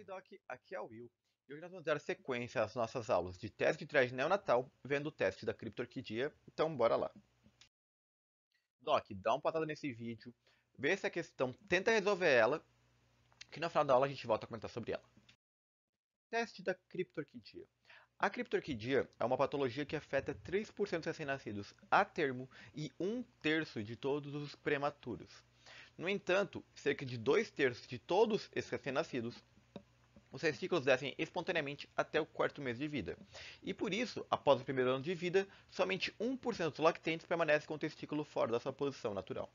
Oi Doc, aqui é o Will. E hoje nós vamos dar sequência às nossas aulas de teste de thread neonatal, vendo o teste da criptorquidia. Então, bora lá. Doc, dá uma patada nesse vídeo, vê essa questão, tenta resolver ela, que no final da aula a gente volta a comentar sobre ela. Teste da criptorquidia. A criptorquidia é uma patologia que afeta 3% dos recém-nascidos a termo e um terço de todos os prematuros. No entanto, cerca de dois terços de todos esses recém-nascidos os testículos descem espontaneamente até o quarto mês de vida. E por isso, após o primeiro ano de vida, somente 1% dos lactentes permanece com o testículo fora da sua posição natural.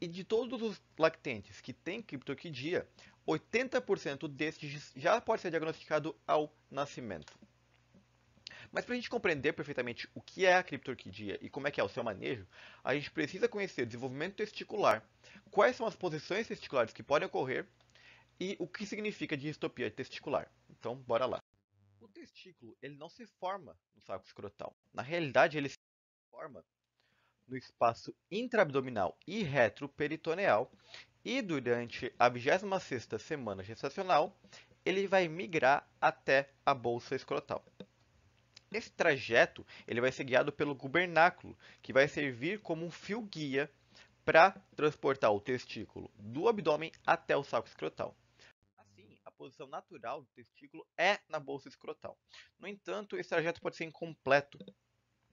E de todos os lactentes que têm criptoquidia, 80% destes já pode ser diagnosticado ao nascimento. Mas para a gente compreender perfeitamente o que é a criptorquidia e como é que é o seu manejo, a gente precisa conhecer o desenvolvimento testicular, quais são as posições testiculares que podem ocorrer e o que significa de distopia é testicular. Então, bora lá. O testículo ele não se forma no saco escrotal. Na realidade, ele se forma no espaço intraabdominal e retroperitoneal e durante a 26ª semana gestacional, ele vai migrar até a bolsa escrotal. Nesse trajeto, ele vai ser guiado pelo gubernáculo, que vai servir como um fio guia para transportar o testículo do abdômen até o saco escrotal posição natural do testículo é na bolsa escrotal. No entanto, esse trajeto pode ser incompleto.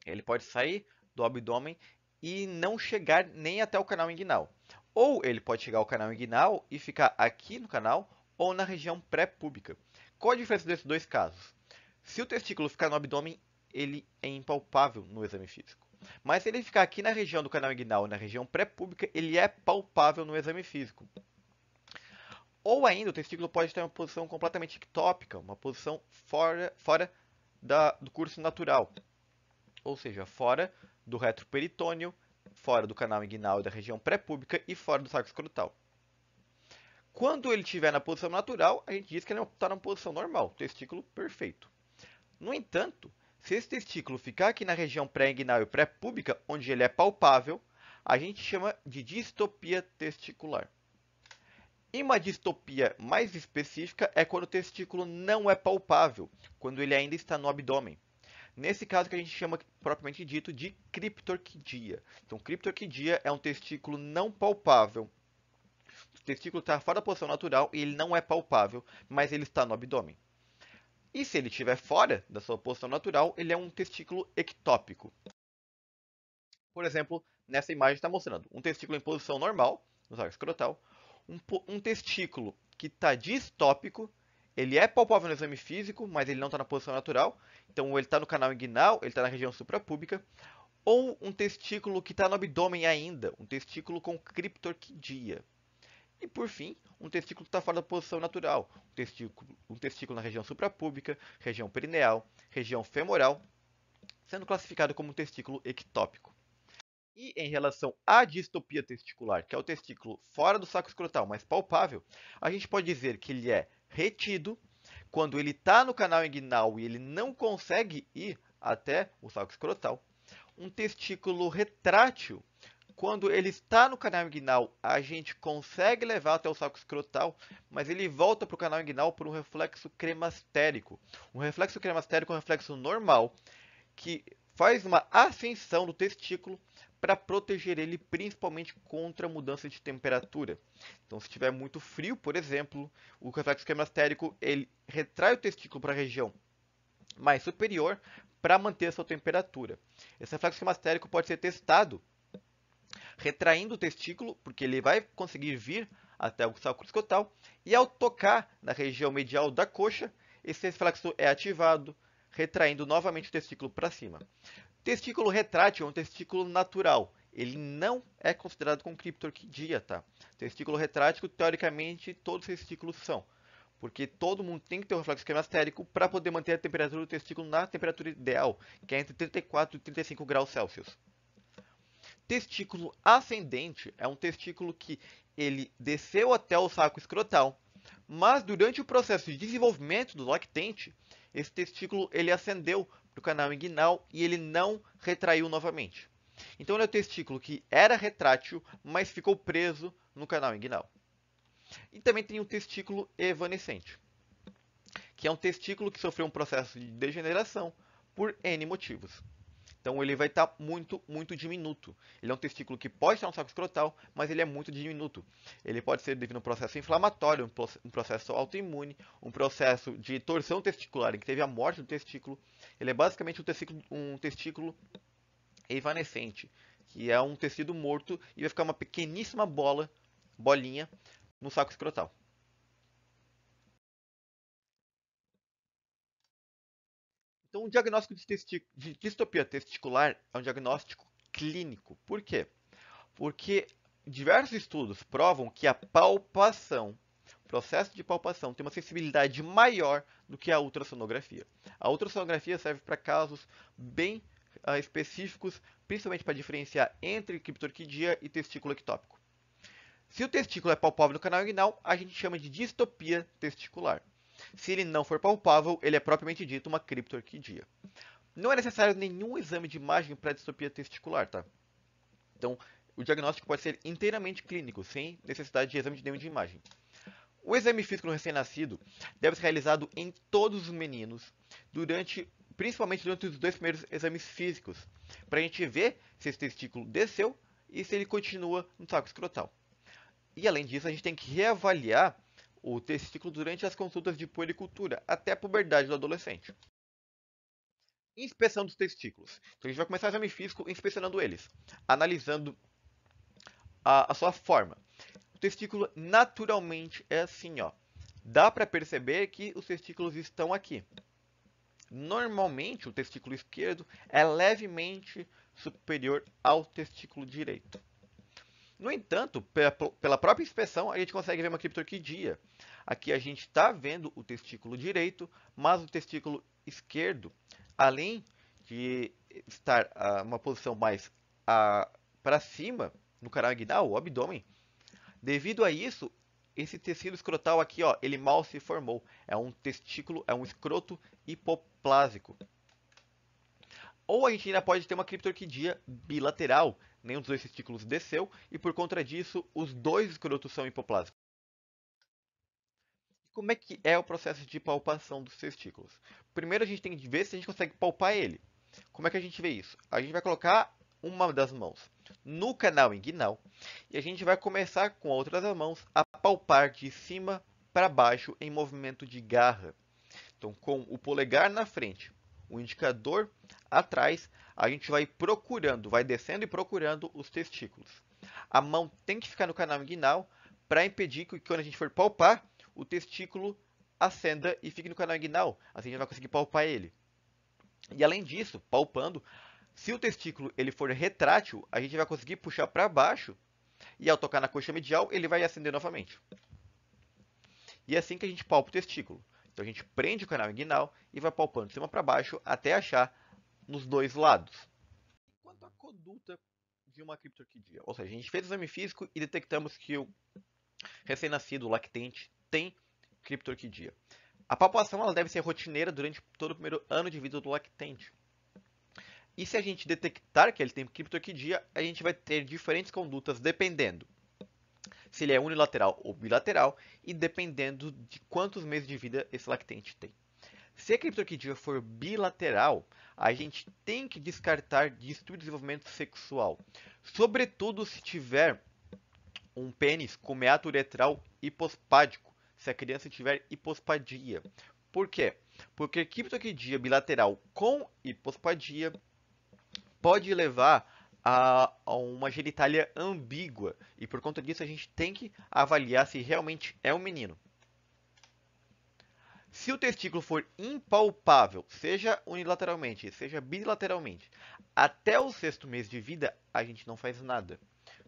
Ele pode sair do abdômen e não chegar nem até o canal inguinal. Ou ele pode chegar ao canal inguinal e ficar aqui no canal ou na região pré-púbica. Qual a diferença desses dois casos? Se o testículo ficar no abdômen, ele é impalpável no exame físico. Mas se ele ficar aqui na região do canal inguinal, na região pré-púbica, ele é palpável no exame físico. Ou ainda, o testículo pode estar em uma posição completamente ectópica, uma posição fora, fora da, do curso natural, ou seja, fora do retroperitônio, fora do canal inguinal e da região pré-púbica e fora do saco escrotal. Quando ele estiver na posição natural, a gente diz que ele está na posição normal, testículo perfeito. No entanto, se esse testículo ficar aqui na região pré-inguinal e pré-púbica, onde ele é palpável, a gente chama de distopia testicular. E uma distopia mais específica é quando o testículo não é palpável, quando ele ainda está no abdômen. Nesse caso que a gente chama propriamente dito de criptorquidia. Então, criptorquidia é um testículo não palpável. O testículo está fora da posição natural e ele não é palpável, mas ele está no abdômen. E se ele estiver fora da sua posição natural, ele é um testículo ectópico. Por exemplo, nessa imagem está mostrando um testículo em posição normal, no saco escrotal, um, um testículo que está distópico, ele é palpável no exame físico, mas ele não está na posição natural, então ele está no canal inguinal, ele está na região suprapúbica, ou um testículo que está no abdômen ainda, um testículo com criptorquidia. E por fim, um testículo que está fora da posição natural, um testículo, um testículo na região suprapúbica, região perineal, região femoral, sendo classificado como um testículo ectópico. E em relação à distopia testicular, que é o testículo fora do saco escrotal, mas palpável, a gente pode dizer que ele é retido quando ele está no canal inguinal e ele não consegue ir até o saco escrotal. Um testículo retrátil, quando ele está no canal inguinal, a gente consegue levar até o saco escrotal, mas ele volta para o canal inguinal por um reflexo cremastérico. Um reflexo cremastérico é um reflexo normal que faz uma ascensão do testículo para proteger ele principalmente contra a mudança de temperatura. Então, se estiver muito frio, por exemplo, o casaco esquemastérico ele retrai o testículo para a região mais superior para manter a sua temperatura. Esse reflexo esquemastérico pode ser testado retraindo o testículo, porque ele vai conseguir vir até o saco escotal, e ao tocar na região medial da coxa, esse reflexo é ativado, retraindo novamente o testículo para cima. Testículo retrátil é um testículo natural. Ele não é considerado com criptorquidia, tá? Testículo retrátil, teoricamente, todos os testículos são. Porque todo mundo tem que ter um reflexo quimastérico para poder manter a temperatura do testículo na temperatura ideal, que é entre 34 e 35 graus Celsius. Testículo ascendente é um testículo que ele desceu até o saco escrotal, mas durante o processo de desenvolvimento do lactente, esse testículo ele ascendeu do canal inguinal e ele não retraiu novamente. Então ele é o testículo que era retrátil, mas ficou preso no canal inguinal. E também tem o testículo evanescente, que é um testículo que sofreu um processo de degeneração por N motivos. Então ele vai estar tá muito, muito diminuto. Ele é um testículo que pode estar no saco escrotal, mas ele é muito diminuto. Ele pode ser devido a um processo inflamatório, um processo autoimune, um processo de torção testicular em que teve a morte do testículo. Ele é basicamente um testículo, um testículo evanescente, que é um tecido morto e vai ficar uma pequeníssima bola, bolinha, no saco escrotal. Então, o diagnóstico de, de distopia testicular é um diagnóstico clínico. Por quê? Porque diversos estudos provam que a palpação, o processo de palpação, tem uma sensibilidade maior do que a ultrassonografia. A ultrassonografia serve para casos bem uh, específicos, principalmente para diferenciar entre criptorquidia e testículo ectópico. Se o testículo é palpável no canal inguinal, a gente chama de distopia testicular. Se ele não for palpável, ele é propriamente dito uma criptorquidia. Não é necessário nenhum exame de imagem para distopia testicular, tá? Então, o diagnóstico pode ser inteiramente clínico, sem necessidade de exame de nenhum de imagem. O exame físico no recém-nascido deve ser realizado em todos os meninos, durante, principalmente durante os dois primeiros exames físicos, para a gente ver se esse testículo desceu e se ele continua no saco escrotal. E além disso, a gente tem que reavaliar o testículo durante as consultas de puericultura, até a puberdade do adolescente. Inspeção dos testículos. Então a gente vai começar o exame físico inspecionando eles, analisando a, a sua forma. O testículo naturalmente é assim, ó. Dá para perceber que os testículos estão aqui. Normalmente o testículo esquerdo é levemente superior ao testículo direito. No entanto, pela própria inspeção, a gente consegue ver uma criptorquidia. Aqui a gente está vendo o testículo direito, mas o testículo esquerdo, além de estar em ah, uma posição mais ah, para cima, no canal inguinal, o abdômen, devido a isso, esse tecido escrotal aqui, ó, ele mal se formou. É um testículo, é um escroto hipoplásico. Ou a gente ainda pode ter uma criptorquidia bilateral, nenhum dos dois testículos desceu, e por conta disso, os dois escrotos são hipoplásicos. Como é que é o processo de palpação dos testículos? Primeiro a gente tem que ver se a gente consegue palpar ele. Como é que a gente vê isso? A gente vai colocar uma das mãos no canal inguinal e a gente vai começar com outras mãos a palpar de cima para baixo em movimento de garra. Então, com o polegar na frente o indicador atrás, a gente vai procurando, vai descendo e procurando os testículos. A mão tem que ficar no canal inguinal para impedir que quando a gente for palpar, o testículo acenda e fique no canal inguinal, assim a gente vai conseguir palpar ele. E além disso, palpando, se o testículo ele for retrátil, a gente vai conseguir puxar para baixo e ao tocar na coxa medial, ele vai acender novamente. E é assim que a gente palpa o testículo. Então a gente prende o canal inguinal e vai palpando de cima para baixo até achar nos dois lados. Quanto à conduta de uma criptorquidia, ou seja, a gente fez o exame físico e detectamos que o recém-nascido lactente tem criptorquidia. A palpação ela deve ser rotineira durante todo o primeiro ano de vida do lactente. E se a gente detectar que ele tem criptorquidia, a gente vai ter diferentes condutas dependendo se ele é unilateral ou bilateral e dependendo de quantos meses de vida esse lactente tem. Se a criptorquidia for bilateral, a gente tem que descartar distúrbio de desenvolvimento sexual, sobretudo se tiver um pênis com meato uretral hipospádico, se a criança tiver hipospadia. Por quê? Porque criptorquidia bilateral com hipospadia pode levar a, a uma genitália ambígua. E por conta disso a gente tem que avaliar se realmente é um menino. Se o testículo for impalpável, seja unilateralmente, seja bilateralmente, até o sexto mês de vida, a gente não faz nada.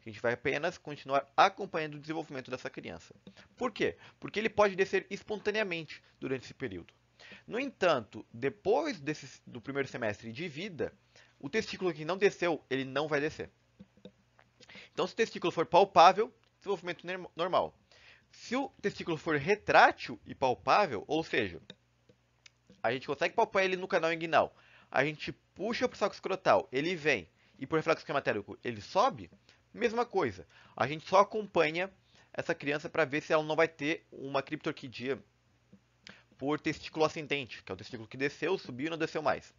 A gente vai apenas continuar acompanhando o desenvolvimento dessa criança. Por quê? Porque ele pode descer espontaneamente durante esse período. No entanto, depois desse, do primeiro semestre de vida, o testículo que não desceu, ele não vai descer. Então, se o testículo for palpável, desenvolvimento normal. Se o testículo for retrátil e palpável, ou seja, a gente consegue palpar ele no canal inguinal, a gente puxa para o saco escrotal, ele vem, e por reflexo esquematérico, ele sobe, mesma coisa. A gente só acompanha essa criança para ver se ela não vai ter uma criptorquidia por testículo ascendente, que é o testículo que desceu, subiu e não desceu mais.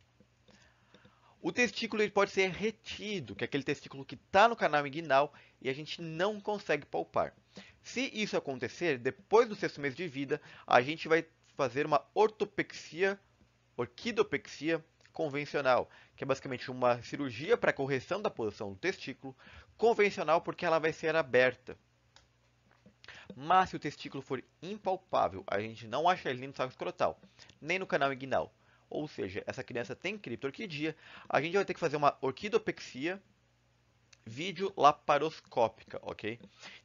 O testículo ele pode ser retido, que é aquele testículo que está no canal inguinal e a gente não consegue palpar. Se isso acontecer, depois do sexto mês de vida, a gente vai fazer uma ortopexia, orquidopexia convencional, que é basicamente uma cirurgia para correção da posição do testículo, convencional porque ela vai ser aberta. Mas se o testículo for impalpável, a gente não acha ele no saco escrotal, nem no canal inguinal. Ou seja, essa criança tem criptorquidia. A gente vai ter que fazer uma orquidopexia videolaparoscópica, ok?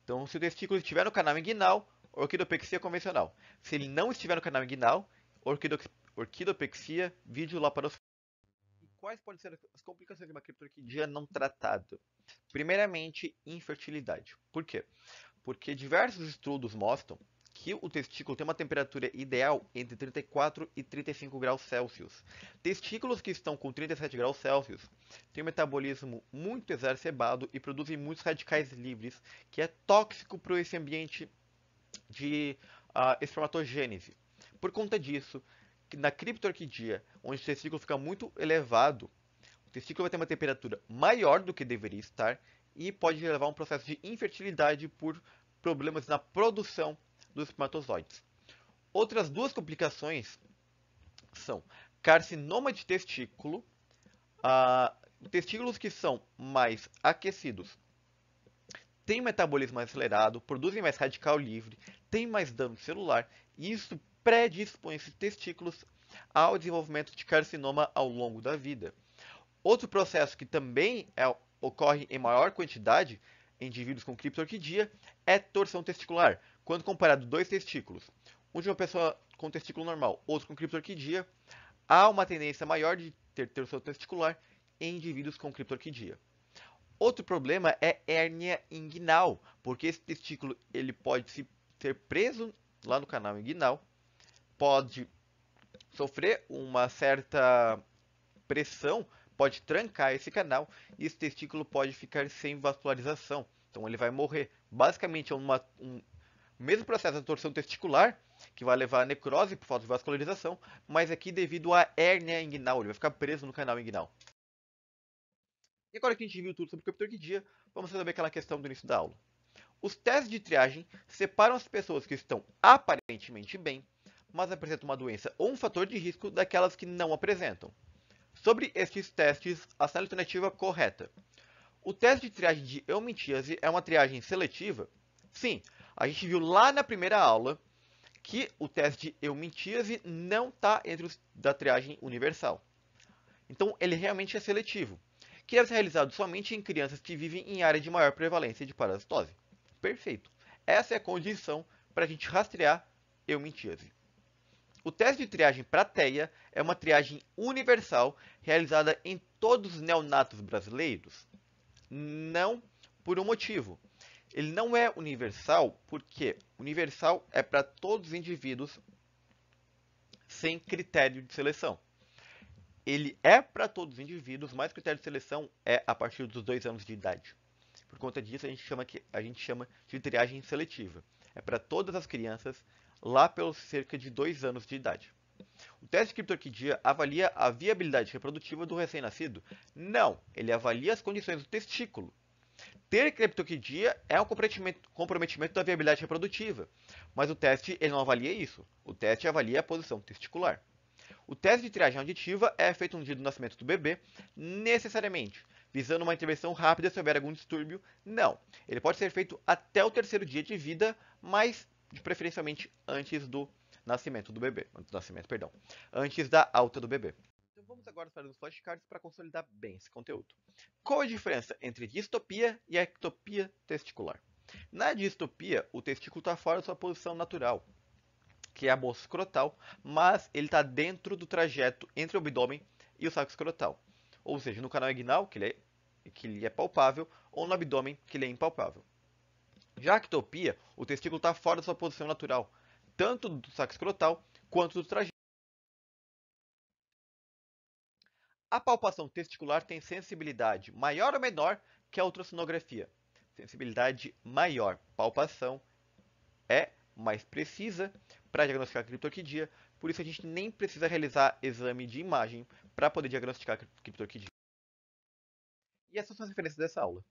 Então, se o testículo estiver no canal inguinal, orquidopexia convencional. Se ele não estiver no canal inguinal, orquido, orquidopexia videolaparoscópica. E quais podem ser as complicações de uma criptorquidia não tratada? Primeiramente, infertilidade. Por quê? Porque diversos estudos mostram que o testículo tem uma temperatura ideal entre 34 e 35 graus Celsius. Testículos que estão com 37 graus Celsius têm um metabolismo muito exacerbado e produzem muitos radicais livres, que é tóxico para esse ambiente de uh, espermatogênese. Por conta disso, na criptorquidia, onde o testículo fica muito elevado, o testículo vai ter uma temperatura maior do que deveria estar e pode levar a um processo de infertilidade por problemas na produção dos espermatozoides. Outras duas complicações são carcinoma de testículo, testículos que são mais aquecidos têm metabolismo acelerado, produzem mais radical livre, têm mais dano celular, e isso predispõe esses testículos ao desenvolvimento de carcinoma ao longo da vida. Outro processo que também é, ocorre em maior quantidade em indivíduos com criptorquidia é torção testicular, quando comparado dois testículos, um de uma pessoa com testículo normal, outro com criptorquidia, há uma tendência maior de ter seu testicular em indivíduos com criptorquidia. Outro problema é hérnia inguinal, porque esse testículo ele pode se, ser preso lá no canal inguinal, pode sofrer uma certa pressão, pode trancar esse canal e esse testículo pode ficar sem vascularização. Então ele vai morrer. Basicamente é uma, um, mesmo processo da torção testicular, que vai levar a necrose por falta de vascularização, mas aqui devido à hérnia inguinal, ele vai ficar preso no canal inguinal. E agora que a gente viu tudo sobre o captor de dia, vamos resolver aquela questão do início da aula. Os testes de triagem separam as pessoas que estão aparentemente bem, mas apresentam uma doença ou um fator de risco daquelas que não apresentam. Sobre estes testes, a alternativa correta. O teste de triagem de eumitíase é uma triagem seletiva? Sim, a gente viu lá na primeira aula que o teste de eumentíase não está entre os da triagem universal. Então, ele realmente é seletivo, que deve é ser realizado somente em crianças que vivem em área de maior prevalência de parasitose. Perfeito. Essa é a condição para a gente rastrear eumentíase. O teste de triagem para TEA é uma triagem universal realizada em todos os neonatos brasileiros? Não por um motivo. Ele não é universal porque universal é para todos os indivíduos sem critério de seleção. Ele é para todos os indivíduos, mas o critério de seleção é a partir dos dois anos de idade. Por conta disso, a gente chama, que, a gente chama de triagem seletiva. É para todas as crianças lá pelos cerca de dois anos de idade. O teste de criptorquidia avalia a viabilidade reprodutiva do recém-nascido? Não, ele avalia as condições do testículo, ter criptoquidia é um comprometimento, comprometimento da viabilidade reprodutiva, mas o teste ele não avalia isso. O teste avalia a posição testicular. O teste de triagem auditiva é feito no dia do nascimento do bebê, necessariamente, visando uma intervenção rápida se houver algum distúrbio? Não. Ele pode ser feito até o terceiro dia de vida, mas preferencialmente antes do nascimento do bebê, do nascimento, perdão, antes da alta do bebê. Vamos agora para uns flashcards para consolidar bem esse conteúdo. Qual a diferença entre distopia e ectopia testicular? Na distopia, o testículo está fora da sua posição natural, que é a bolsa escrotal, mas ele está dentro do trajeto entre o abdômen e o saco escrotal. Ou seja, no canal inguinal, que ele, é, que ele é palpável, ou no abdômen, que ele é impalpável. Já a ectopia, o testículo está fora da sua posição natural, tanto do saco escrotal quanto do trajeto. A palpação testicular tem sensibilidade maior ou menor que a ultrassonografia? Sensibilidade maior. Palpação é mais precisa para diagnosticar criptorquidia, por isso a gente nem precisa realizar exame de imagem para poder diagnosticar criptorquidia. E essas são as referências dessa aula.